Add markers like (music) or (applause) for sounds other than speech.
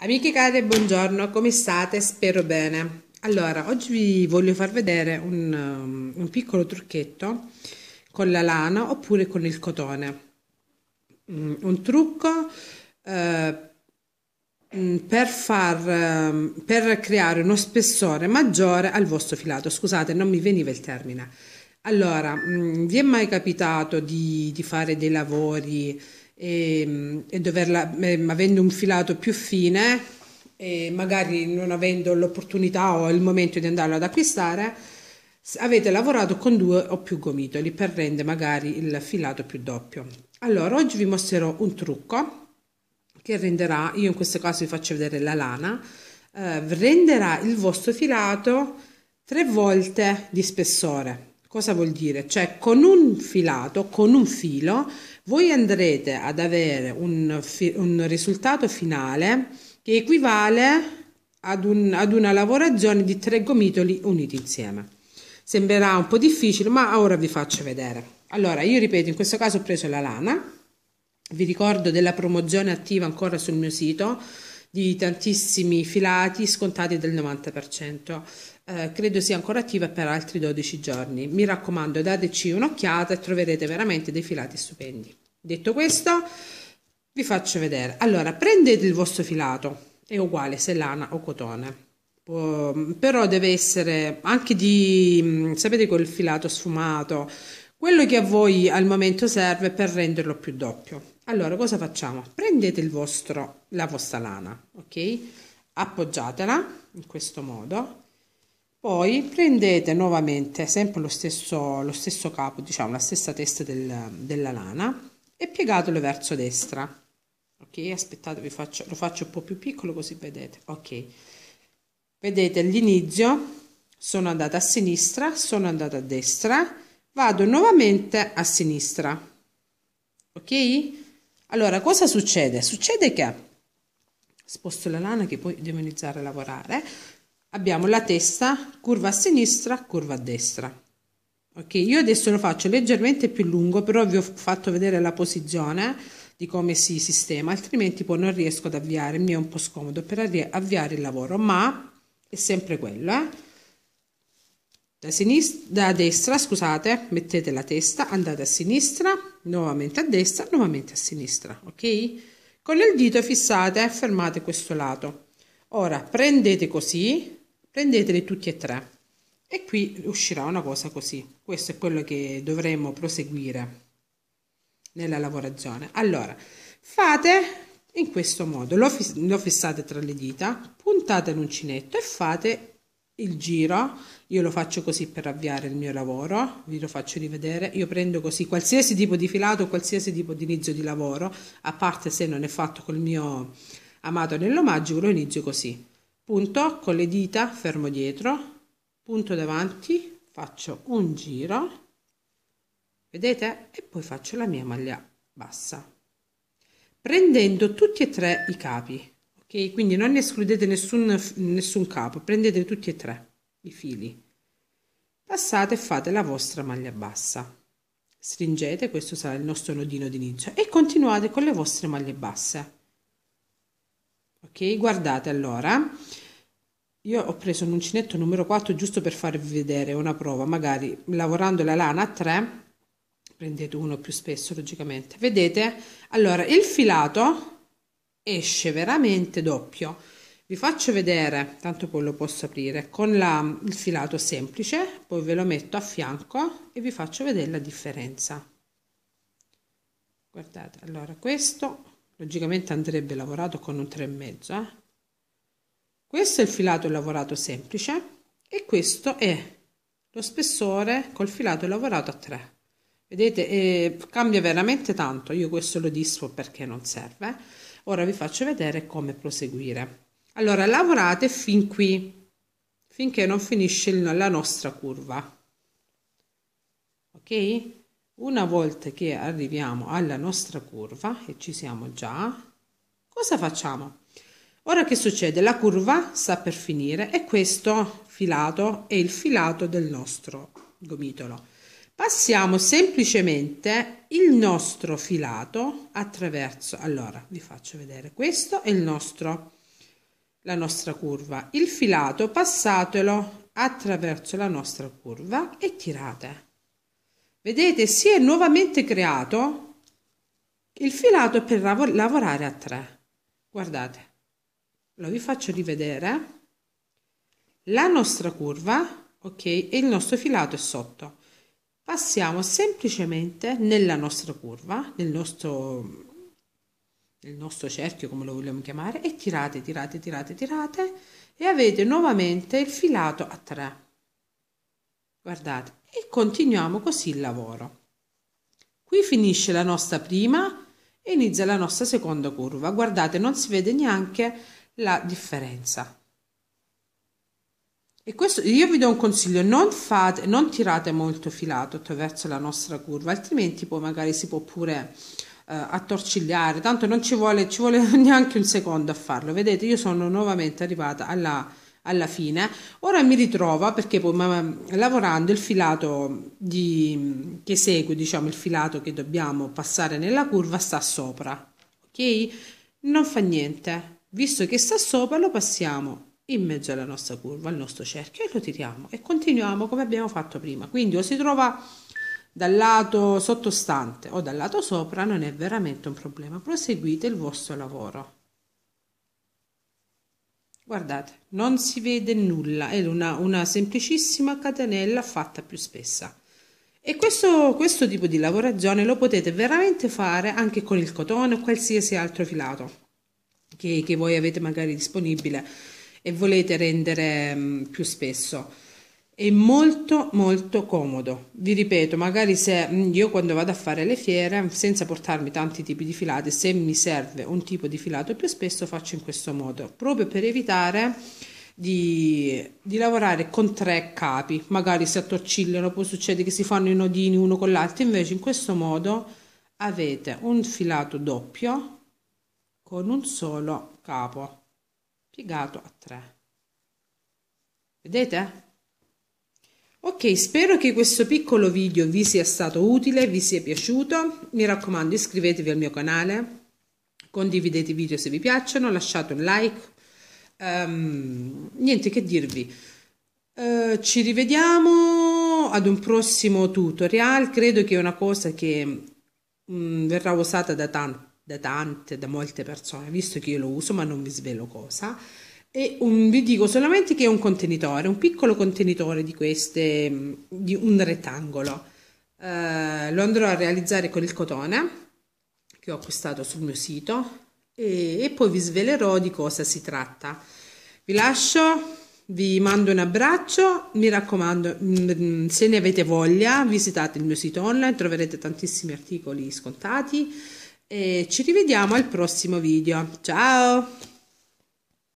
Amiche care, buongiorno, come state? Spero bene. Allora, oggi vi voglio far vedere un, um, un piccolo trucchetto con la lana oppure con il cotone. Mm, un trucco uh, per, far, ehm, per creare uno spessore maggiore al vostro filato. Scusate, non mi veniva il termine. Allora, mm, vi è mai capitato di, di fare dei lavori e, ehm, e doverla, ehm, avendo un filato più fine e ehm, magari non avendo l'opportunità o il momento di andarlo ad acquistare, avete lavorato con due o più gomitoli per rendere magari il filato più doppio. Allora, oggi vi mostrerò un trucco che renderà, io in questo caso vi faccio vedere la lana, eh, renderà il vostro filato tre volte di spessore Cosa vuol dire? Cioè con un filato, con un filo, voi andrete ad avere un, un risultato finale che equivale ad, un, ad una lavorazione di tre gomitoli uniti insieme. Sembrerà un po' difficile, ma ora vi faccio vedere. Allora, io ripeto, in questo caso ho preso la lana, vi ricordo della promozione attiva ancora sul mio sito, di tantissimi filati scontati del 90%. Eh, credo sia ancora attiva per altri 12 giorni. Mi raccomando, dateci un'occhiata e troverete veramente dei filati stupendi. Detto questo, vi faccio vedere. Allora, prendete il vostro filato, è uguale se lana o cotone. Può, ehm, però deve essere anche di, mm, sapete, quel filato sfumato, quello che a voi al momento serve per renderlo più doppio. Allora, cosa facciamo? Prendete il vostro, la vostra lana, ok? Appoggiatela in questo modo. Poi prendete nuovamente sempre lo stesso, lo stesso capo, diciamo la stessa testa del, della lana e piegatelo verso destra. Ok, aspettate, vi faccio, lo faccio un po' più piccolo così vedete. Ok, vedete all'inizio sono andata a sinistra, sono andata a destra, vado nuovamente a sinistra. Ok? Allora, cosa succede? Succede che, sposto la lana che poi devo iniziare a lavorare, abbiamo la testa curva a sinistra, curva a destra. Ok, io adesso lo faccio leggermente più lungo, però vi ho fatto vedere la posizione di come si sistema, altrimenti poi non riesco ad avviare, mi è un po' scomodo per avviare il lavoro, ma è sempre quello, eh? Da, sinistra, da destra, scusate, mettete la testa, andate a sinistra, nuovamente a destra, nuovamente a sinistra, ok? Con il dito fissate e eh, fermate questo lato. Ora prendete così, prendeteli tutti e tre e qui uscirà una cosa così. Questo è quello che dovremo proseguire nella lavorazione. Allora, fate in questo modo, lo, fissate tra le dita, puntate l'uncinetto e fate il giro, io lo faccio così per avviare il mio lavoro, vi lo faccio rivedere, io prendo così qualsiasi tipo di filato, qualsiasi tipo di inizio di lavoro, a parte se non è fatto col mio amato anello magico, lo inizio così, punto con le dita, fermo dietro, punto davanti, faccio un giro, vedete? E poi faccio la mia maglia bassa, prendendo tutti e tre i capi Ok, quindi non escludete nessun, nessun capo, prendete tutti e tre i fili. Passate e fate la vostra maglia bassa. Stringete, questo sarà il nostro nodino d'inizio, e continuate con le vostre maglie basse. Ok, guardate allora. Io ho preso un uncinetto numero 4 giusto per farvi vedere una prova, magari lavorando la lana a 3, prendete uno più spesso logicamente. Vedete? Allora, il filato esce veramente doppio vi faccio vedere tanto poi lo posso aprire con la, il filato semplice poi ve lo metto a fianco e vi faccio vedere la differenza guardate allora questo logicamente andrebbe lavorato con un 3 mezzo eh? questo è il filato lavorato semplice e questo è lo spessore col filato lavorato a 3 vedete eh, cambia veramente tanto io questo lo disfo perché non serve eh. Ora vi faccio vedere come proseguire. Allora lavorate fin qui, finché non finisce la nostra curva. Ok? Una volta che arriviamo alla nostra curva, e ci siamo già, cosa facciamo? Ora che succede? La curva sta per finire e questo filato è il filato del nostro gomitolo passiamo semplicemente il nostro filato attraverso allora vi faccio vedere questo è il nostro la nostra curva il filato passatelo attraverso la nostra curva e tirate vedete si è nuovamente creato il filato per lav lavorare a tre guardate lo vi faccio rivedere la nostra curva ok e il nostro filato è sotto passiamo semplicemente nella nostra curva, nel nostro, nel nostro cerchio come lo vogliamo chiamare, e tirate, tirate, tirate, tirate e avete nuovamente il filato a 3. Guardate, e continuiamo così il lavoro. Qui finisce la nostra prima e inizia la nostra seconda curva. Guardate, non si vede neanche la differenza. E questo io vi do un consiglio: non, fate, non tirate molto filato attraverso la nostra curva, altrimenti poi magari si può pure eh, attorcigliare. Tanto non ci vuole, ci vuole (laughs) neanche un secondo a farlo. Vedete, io sono nuovamente arrivata alla, alla fine. Ora mi ritrovo perché poi ma, lavorando il filato di, che segue, diciamo il filato che dobbiamo passare nella curva, sta sopra. Ok? Non fa niente. Visto che sta sopra, lo passiamo in mezzo alla nostra curva, al nostro cerchio e lo tiriamo e continuiamo come abbiamo fatto prima. Quindi o si trova dal lato sottostante o dal lato sopra non è veramente un problema. Proseguite il vostro lavoro. Guardate, non si vede nulla, è una, una semplicissima catenella fatta più spessa. E questo, questo, tipo di lavorazione lo potete veramente fare anche con il cotone o qualsiasi altro filato che, che voi avete magari disponibile e volete rendere mm, più spesso. È molto molto comodo. Vi ripeto, magari se mm, io quando vado a fare le fiere, senza portarmi tanti tipi di filate, se mi serve un tipo di filato più spesso faccio in questo modo, proprio per evitare di, di, lavorare con tre capi, magari si attorcigliano, poi succede che si fanno i nodini uno con l'altro, invece in questo modo avete un filato doppio con un solo capo piegato a 3 vedete ok spero che questo piccolo video vi sia stato utile vi sia piaciuto mi raccomando iscrivetevi al mio canale condividete i video se vi piacciono lasciate un like um, niente che dirvi uh, ci rivediamo ad un prossimo tutorial credo che è una cosa che mh, mm, verrà usata da tanto da tante, da molte persone, visto che io lo uso ma non vi svelo cosa. E un, vi dico solamente che è un contenitore, un piccolo contenitore di queste, di un rettangolo. Eh, lo andrò a realizzare con il cotone che ho acquistato sul mio sito e, e poi vi svelerò di cosa si tratta. Vi lascio, vi mando un abbraccio, mi raccomando, mm, se ne avete voglia visitate il mio sito online, troverete tantissimi articoli scontati e ci rivediamo al prossimo video. Ciao!